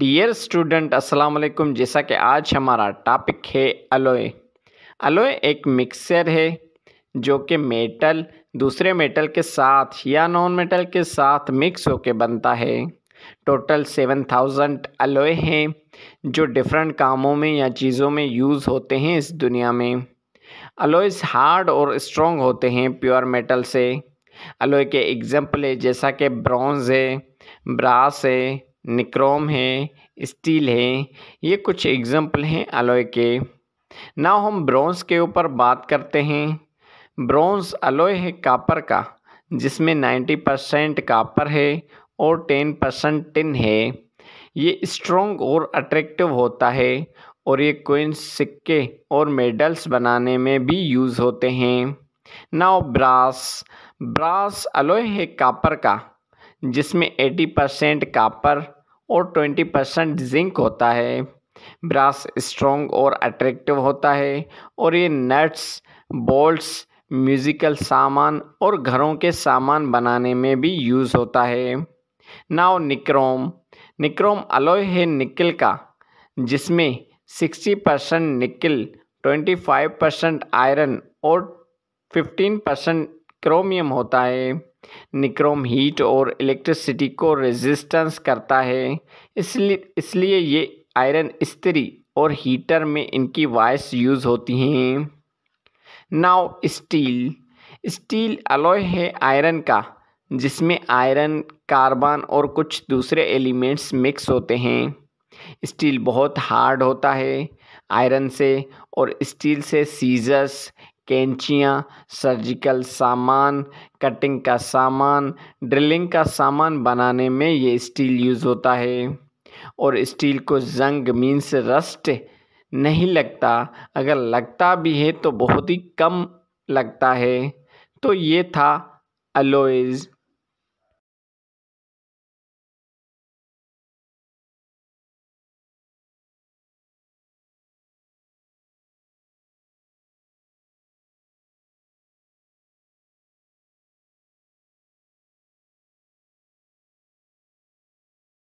dear student अस्सलाम वालेकुम जैसा कि आज हमारा टॉपिक है अलोए अलोए एक मिक्सर है जो कि मेटल दूसरे मेटल के साथ या नॉन मेटल के साथ मिक्स होकर बनता है टोटल सेवन थाउजेंड अलोए हैं जो डिफरेंट कामों में या चीज़ों में यूज़ होते हैं इस दुनिया में अलोएज हार्ड और स्ट्रॉन्ग होते हैं प्योर मेटल से अलोए के एग्ज़ाम्पल है जैसा कि ब्रॉन्ज़ है ब्रास है निक्रोम है स्टील है ये कुछ एग्ज़ाम्पल हैं अलॉय के नाउ हम ब्रोंस के ऊपर बात करते हैं ब्रोंस अलॉय है कापर का जिसमें 90 परसेंट कापर है और 10 परसेंट टिन है ये स्ट्रॉन्ग और अट्रैक्टिव होता है और ये कोइन सिक्के और मेडल्स बनाने में भी यूज़ होते हैं नाउ ब्रास ब्रास अलॉय है कापर का जिसमें 80 परसेंट कापर और 20 परसेंट जिंक होता है ब्रास स्ट्रॉन्ग और अट्रैक्टिव होता है और ये नट्स बोल्ट्स म्यूज़िकल सामान और घरों के सामान बनाने में भी यूज़ होता है नाव निक्रोम निक्रोम अलॉय है निकल का जिसमें 60 परसेंट निकल 25 परसेंट आयरन और 15 परसेंट क्रोमियम होता है निक्रोम हीट और इलेक्ट्रिसिटी को रेजिस्टेंस करता है इसलिए इसलिए ये आयरन स्त्री और हीटर में इनकी वॉइस यूज़ होती हैं नाव स्टील स्टील अलॉय है आयरन का जिसमें आयरन कार्बन और कुछ दूसरे एलिमेंट्स मिक्स होते हैं स्टील बहुत हार्ड होता है आयरन से और स्टील से सीजर्स कैंचियाँ सर्जिकल सामान कटिंग का सामान ड्रिलिंग का सामान बनाने में ये स्टील यूज़ होता है और स्टील को जंग मीन्स रस्ट नहीं लगता अगर लगता भी है तो बहुत ही कम लगता है तो ये था अलोइज़